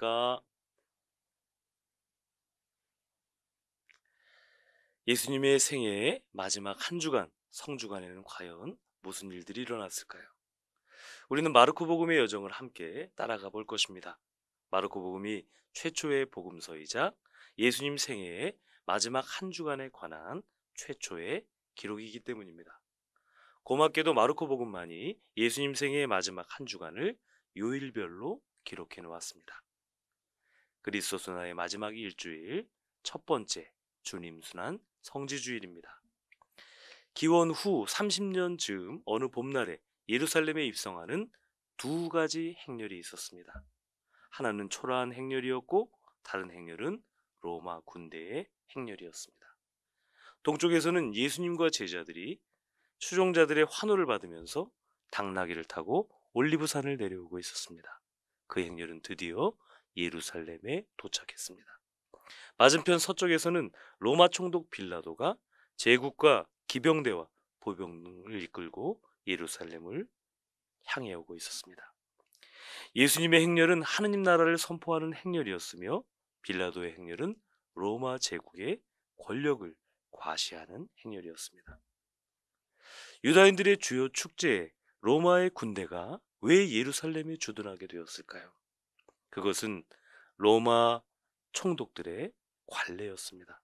안니까 예수님의 생애의 마지막 한 주간, 성주간에는 과연 무슨 일들이 일어났을까요? 우리는 마르코 복음의 여정을 함께 따라가 볼 것입니다. 마르코 복음이 최초의 복음서이자 예수님 생애의 마지막 한 주간에 관한 최초의 기록이기 때문입니다. 고맙게도 마르코 복음만이 예수님 생애의 마지막 한 주간을 요일별로 기록해 놓았습니다. 그리스도 순환의 마지막 일주일 첫 번째 주님 순환 성지주일입니다. 기원 후 30년 즈음 어느 봄날에 예루살렘에 입성하는 두 가지 행렬이 있었습니다. 하나는 초라한 행렬이었고 다른 행렬은 로마 군대의 행렬이었습니다. 동쪽에서는 예수님과 제자들이 추종자들의 환호를 받으면서 당나귀를 타고 올리브산을 내려오고 있었습니다. 그 행렬은 드디어 예루살렘에 도착했습니다. 맞은편 서쪽에서는 로마 총독 빌라도가 제국과 기병대와 보병을 이끌고 예루살렘을 향해 오고 있었습니다. 예수님의 행렬은 하느님 나라를 선포하는 행렬이었으며 빌라도의 행렬은 로마 제국의 권력을 과시하는 행렬이었습니다. 유다인들의 주요 축제에 로마의 군대가 왜 예루살렘에 주둔하게 되었을까요? 그것은 로마 총독들의 관례였습니다.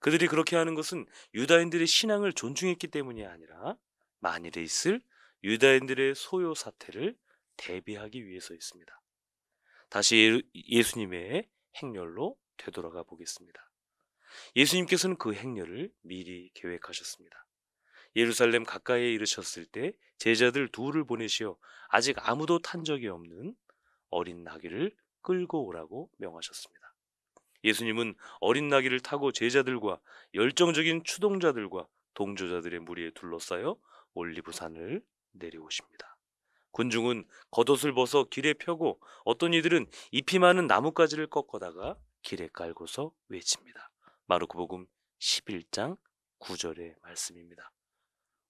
그들이 그렇게 하는 것은 유다인들의 신앙을 존중했기 때문이 아니라 만일에 있을 유다인들의 소요 사태를 대비하기 위해서였습니다. 다시 예수님의 행렬로 되돌아가 보겠습니다. 예수님께서는 그 행렬을 미리 계획하셨습니다. 예루살렘 가까이에 이르셨을 때 제자들 둘을 보내시어 아직 아무도 탄 적이 없는 어린 나귀를 끌고 오라고 명하셨습니다. 예수님은 어린 나귀를 타고 제자들과 열정적인 추동자들과 동조자들의 무리에 둘러싸여 올리브산을 내려오십니다. 군중은 겉옷을 벗어 길에 펴고 어떤 이들은 잎이 많은 나뭇가지를 꺾어다가 길에 깔고서 외칩니다. 마르코복음 11장 9절의 말씀입니다.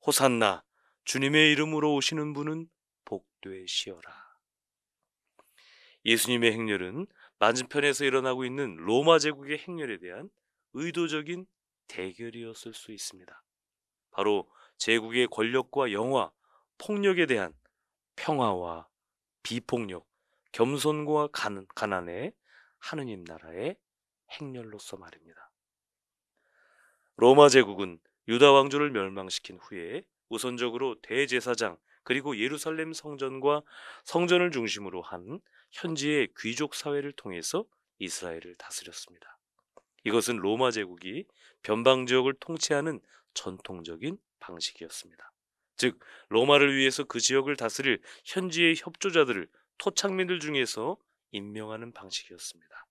호산나 주님의 이름으로 오시는 분은 복되시어라. 예수님의 행렬은 맞은편에서 일어나고 있는 로마 제국의 행렬에 대한 의도적인 대결이었을 수 있습니다. 바로 제국의 권력과 영화, 폭력에 대한 평화와 비폭력, 겸손과 가난, 가난의 하느님 나라의 행렬로서 말입니다. 로마 제국은 유다 왕조를 멸망시킨 후에 우선적으로 대제사장 그리고 예루살렘 성전과 성전을 중심으로 한 현지의 귀족 사회를 통해서 이스라엘을 다스렸습니다. 이것은 로마 제국이 변방 지역을 통치하는 전통적인 방식이었습니다. 즉 로마를 위해서 그 지역을 다스릴 현지의 협조자들을 토착민들 중에서 임명하는 방식이었습니다.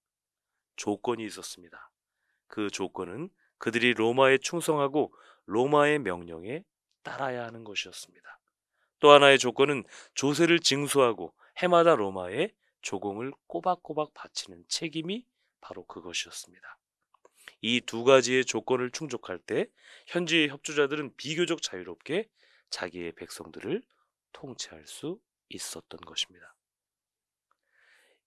조건이 있었습니다. 그 조건은 그들이 로마에 충성하고 로마의 명령에 따라야 하는 것이었습니다. 또 하나의 조건은 조세를 징수하고 해마다 로마에 조공을 꼬박꼬박 바치는 책임이 바로 그것이었습니다. 이 두 가지의 조건을 충족할 때 현지의 협조자들은 비교적 자유롭게 자기의 백성들을 통치할 수 있었던 것입니다.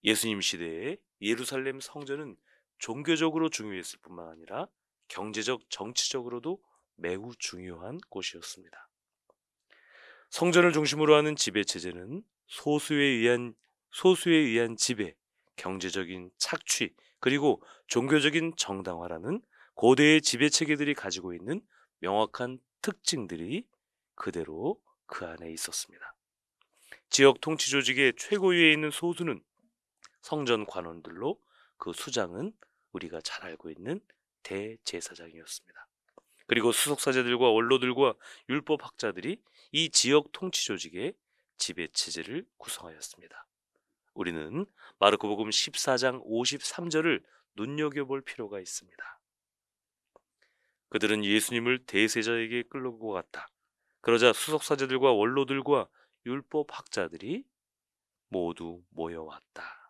예수님 시대에 예루살렘 성전은 종교적으로 중요했을 뿐만 아니라 경제적, 정치적으로도 매우 중요한 곳이었습니다. 성전을 중심으로 하는 지배 체제는 소수에 의한 소수에 의한 지배, 경제적인 착취, 그리고 종교적인 정당화라는 고대의 지배 체계들이 가지고 있는 명확한 특징들이 그대로 그 안에 있었습니다. 지역 통치 조직의 최고위에 있는 소수는 성전 관원들로 그 수장은 우리가 잘 알고 있는 대제사장이었습니다. 그리고 수석사제들과 원로들과 율법학자들이 이 지역 통치 조직의 지배 체제를 구성하였습니다. 우리는 마르코복음 14장 53절을 눈여겨볼 필요가 있습니다. 그들은 예수님을 대세자에게 끌고 러 갔다. 그러자 수석사제들과 원로들과 율법학자들이 모두 모여왔다.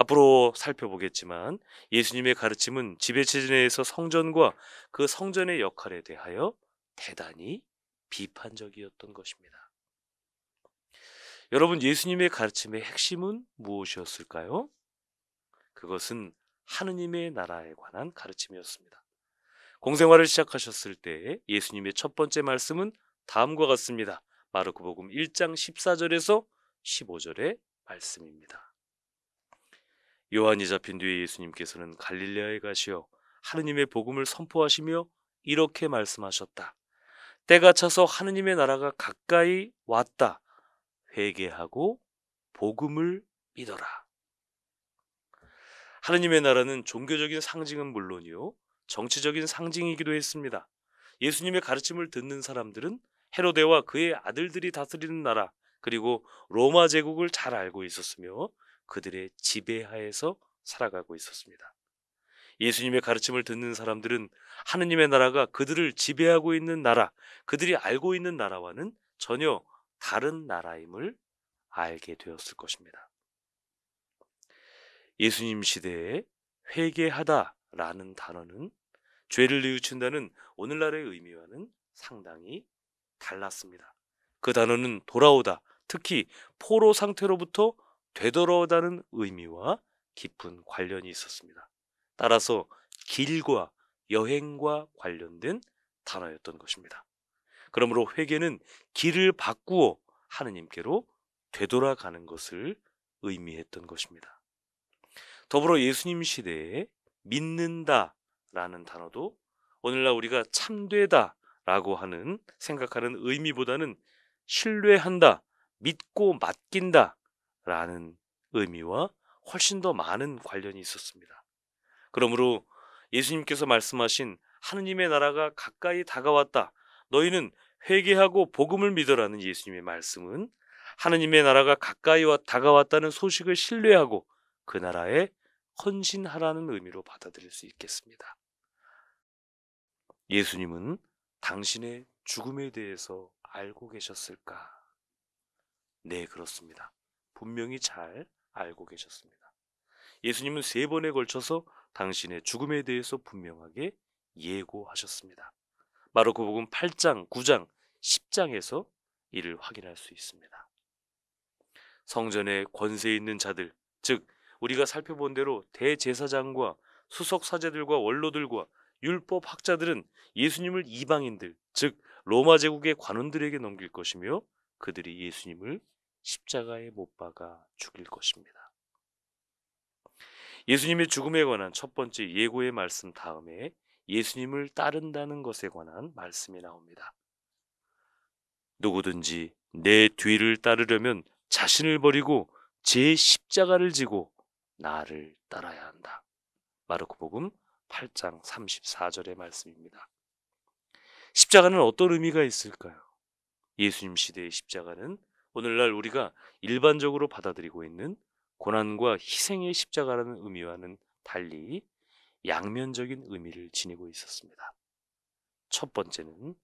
앞으로 살펴보겠지만 예수님의 가르침은 지배체제에서 성전과 그 성전의 역할에 대하여 대단히 비판적이었던 것입니다. 여러분, 예수님의 가르침의 핵심은 무엇이었을까요? 그것은 하느님의 나라에 관한 가르침이었습니다. 공생활을 시작하셨을 때 예수님의 첫 번째 말씀은 다음과 같습니다. 마르코복음 1장 14절에서 15절의 말씀입니다. 요한이 잡힌 뒤에 예수님께서는 갈릴리아에 가시어 하느님의 복음을 선포하시며 이렇게 말씀하셨다. 때가 차서 하느님의 나라가 가까이 왔다. 회개하고 복음을 믿어라. 하느님의 나라는 종교적인 상징은 물론이요. 정치적인 상징이기도 했습니다. 예수님의 가르침을 듣는 사람들은 헤로데와 그의 아들들이 다스리는 나라, 그리고 로마 제국을 잘 알고 있었으며 그들의 지배하에서 살아가고 있었습니다. 예수님의 가르침을 듣는 사람들은 하느님의 나라가 그들을 지배하고 있는 나라, 그들이 알고 있는 나라와는 전혀 다른 나라임을 알게 되었을 것입니다. 예수님 시대에 회개하다라는 단어는 죄를 뉘우친다는 오늘날의 의미와는 상당히 달랐습니다. 그 단어는 돌아오다, 특히 포로 상태로부터 되돌아오다는 의미와 깊은 관련이 있었습니다. 따라서 길과 여행과 관련된 단어였던 것입니다. 그러므로 회개는 길을 바꾸어 하느님께로 되돌아가는 것을 의미했던 것입니다. 더불어 예수님 시대에 믿는다 라는 단어도 오늘날 우리가 참되다 라고 하는 생각하는 의미보다는 신뢰한다, 믿고 맡긴다 라는 의미와 훨씬 더 많은 관련이 있었습니다. 그러므로 예수님께서 말씀하신 하느님의 나라가 가까이 다가왔다. 너희는 회개하고 복음을 믿어라는 예수님의 말씀은 하느님의 나라가 가까이 다가왔다는 소식을 신뢰하고 그 나라에 헌신하라는 의미로 받아들일 수 있겠습니다. 예수님은 당신의 죽음에 대해서 알고 계셨을까? 네, 그렇습니다. 분명히 잘 알고 계셨습니다. 예수님은 세 번에 걸쳐서 당신의 죽음에 대해서 분명하게 예고하셨습니다. 마르코복음 8장, 9장, 10장에서 이를 확인할 수 있습니다. 성전에 권세 있는 자들, 즉 우리가 살펴본 대로 대제사장과 수석 사제들과 원로들과 율법 학자들은 예수님을 이방인들, 즉 로마 제국의 관원들에게 넘길 것이며 그들이 예수님을 십자가에 못 박아 죽일 것입니다. 예수님의 죽음에 관한 첫 번째 예고의 말씀 다음에 예수님을 따른다는 것에 관한 말씀이 나옵니다. 누구든지 내 뒤를 따르려면 자신을 버리고 제 십자가를 지고 나를 따라야 한다. 마르코복음 8장 34절의 말씀입니다. 십자가는 어떤 의미가 있을까요? 예수님 시대의 십자가는 오늘날 우리가 일반적으로 받아들이고 있는 고난과 희생의 십자가라는 의미와는 달리 양면적인 의미를 지니고 있었습니다. 첫 번째는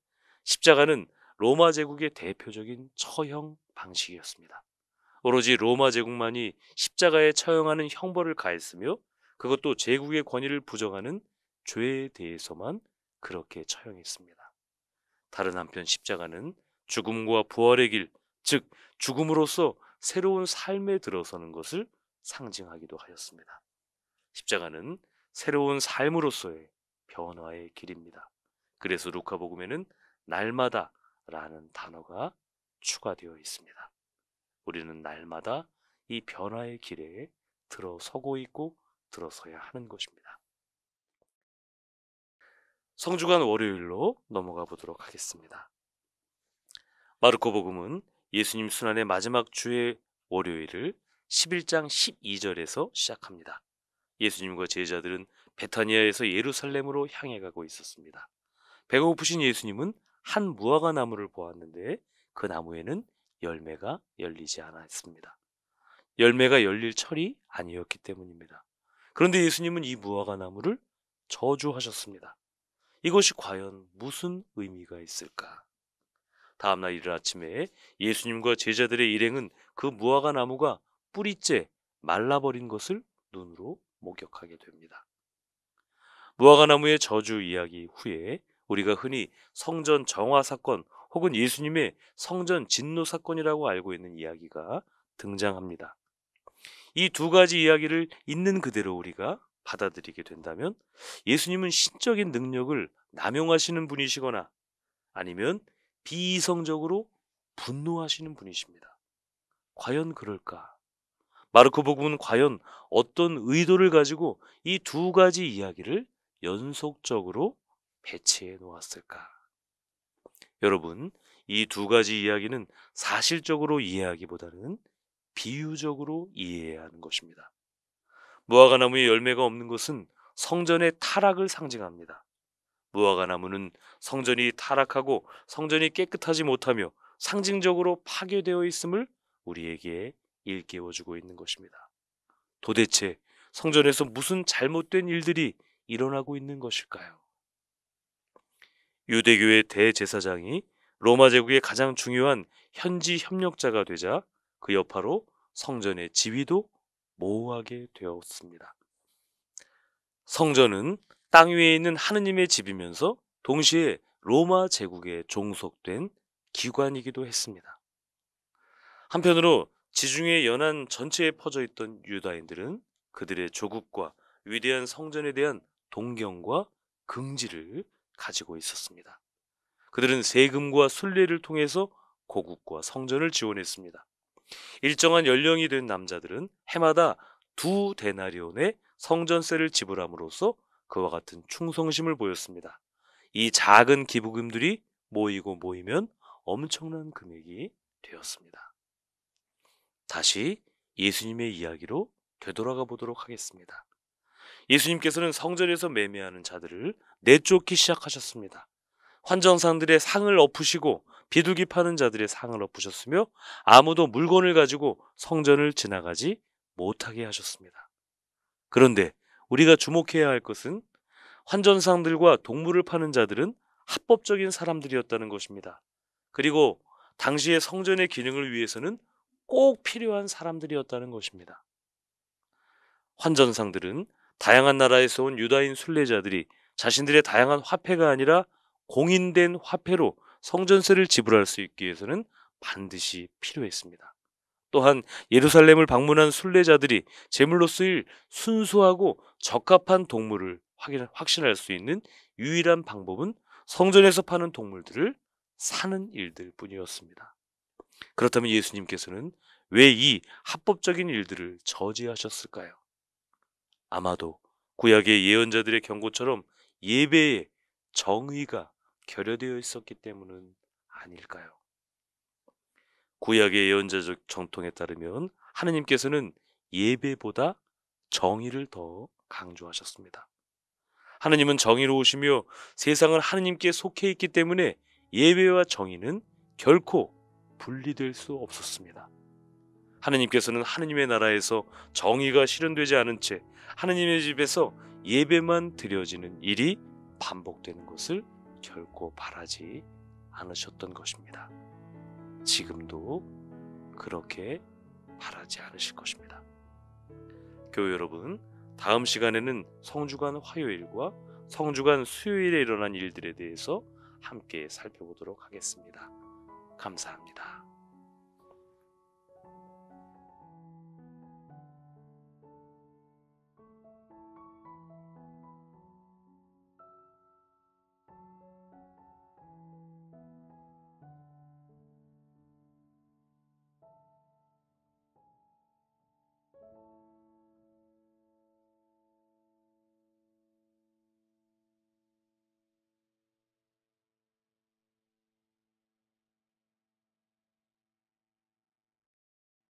십자가는 로마 제국의 대표적인 처형 방식이었습니다. 오로지 로마 제국만이 십자가에 처형하는 형벌을 가했으며 그것도 제국의 권위를 부정하는 죄에 대해서만 그렇게 처형했습니다. 다른 한편 십자가는 죽음과 부활의 길, 즉 죽음으로써 새로운 삶에 들어서는 것을 상징하기도 하였습니다. 십자가는 새로운 삶으로서의 변화의 길입니다. 그래서 루카복음에는 날마다 라는 단어가 추가되어 있습니다. 우리는 날마다 이 변화의 길에 들어서고 있고 들어서야 하는 것입니다. 성주간 월요일로 넘어가 보도록 하겠습니다. 마르코복음은 예수님 순환의 마지막 주의 월요일을 11장 12절에서 시작합니다. 예수님과 제자들은 베타니아에서 예루살렘으로 향해 가고 있었습니다. 배가 고프신 예수님은 한 무화과 나무를 보았는데 그 나무에는 열매가 열리지 않았습니다. 열매가 열릴 철이 아니었기 때문입니다. 그런데 예수님은 이 무화과 나무를 저주하셨습니다. 이것이 과연 무슨 의미가 있을까? 다음날 이른 아침에 예수님과 제자들의 일행은 그 무화과 나무가 뿌리째 말라버린 것을 눈으로 목격하게 됩니다. 무화과 나무의 저주 이야기 후에 우리가 흔히 성전 정화 사건 혹은 예수님의 성전 진노 사건이라고 알고 있는 이야기가 등장합니다. 이 두 가지 이야기를 있는 그대로 우리가 받아들이게 된다면 예수님은 신적인 능력을 남용하시는 분이시거나 아니면 비이성적으로 분노하시는 분이십니다. 과연 그럴까? 마르코 복음은 과연 어떤 의도를 가지고 이 두 가지 이야기를 연속적으로 배치해 놓았을까? 여러분, 이 두 가지 이야기는 사실적으로 이해하기보다는 비유적으로 이해해야 하는 것입니다. 무화과나무의 열매가 없는 것은 성전의 타락을 상징합니다. 무화과 나무는 성전이 타락하고 성전이 깨끗하지 못하며 상징적으로 파괴되어 있음을 우리에게 일깨워 주고 있는 것입니다. 도대체 성전에서 무슨 잘못된 일들이 일어나고 있는 것일까요? 유대교의 대제사장이 로마 제국의 가장 중요한 현지 협력자가 되자 그 여파로 성전의 지위도 모호하게 되었습니다. 성전은 땅 위에 있는 하느님의 집이면서 동시에 로마 제국에 종속된 기관이기도 했습니다. 한편으로 지중해 연안 전체에 퍼져 있던 유다인들은 그들의 조국과 위대한 성전에 대한 동경과 긍지를 가지고 있었습니다. 그들은 세금과 순례를 통해서 고국과 성전을 지원했습니다. 일정한 연령이 된 남자들은 해마다 두 데나리온의 성전세를 지불함으로써 그와 같은 충성심을 보였습니다. 이 작은 기부금들이 모이고 모이면 엄청난 금액이 되었습니다. 다시 예수님의 이야기로 되돌아가 보도록 하겠습니다. 예수님께서는 성전에서 매매하는 자들을 내쫓기 시작하셨습니다. 환정상들의 상을 엎으시고 비둘기 파는 자들의 상을 엎으셨으며 아무도 물건을 가지고 성전을 지나가지 못하게 하셨습니다. 그런데 우리가 주목해야 할 것은 환전상들과 동물을 파는 자들은 합법적인 사람들이었다는 것입니다. 그리고 당시의 성전의 기능을 위해서는 꼭 필요한 사람들이었다는 것입니다. 환전상들은 다양한 나라에서 온 유다인 순례자들이 자신들의 다양한 화폐가 아니라 공인된 화폐로 성전세를 지불할 수 있기 위해서는 반드시 필요했습니다. 또한 예루살렘을 방문한 순례자들이 제물로 쓰일 순수하고 적합한 동물을 확인, 확신할 수 있는 유일한 방법은 성전에서 파는 동물들을 사는 일들 뿐이었습니다. 그렇다면 예수님께서는 왜 이 합법적인 일들을 저지하셨을까요? 아마도 구약의 예언자들의 경고처럼 예배에 정의가 결여되어 있었기 때문은 아닐까요? 구약의 예언자적 정통에 따르면 하느님께서는 예배보다 정의를 더 강조하셨습니다. 하느님은 정의로우시며 세상은 하느님께 속해 있기 때문에 예배와 정의는 결코 분리될 수 없었습니다. 하느님께서는 하느님의 나라에서 정의가 실현되지 않은 채 하느님의 집에서 예배만 드려지는 일이 반복되는 것을 결코 바라지 않으셨던 것입니다. 지금도 그렇게 바라지 않으실 것입니다. 교회 여러분, 다음 시간에는 성주간 화요일과 성주간 수요일에 일어난 일들에 대해서 함께 살펴보도록 하겠습니다. 감사합니다.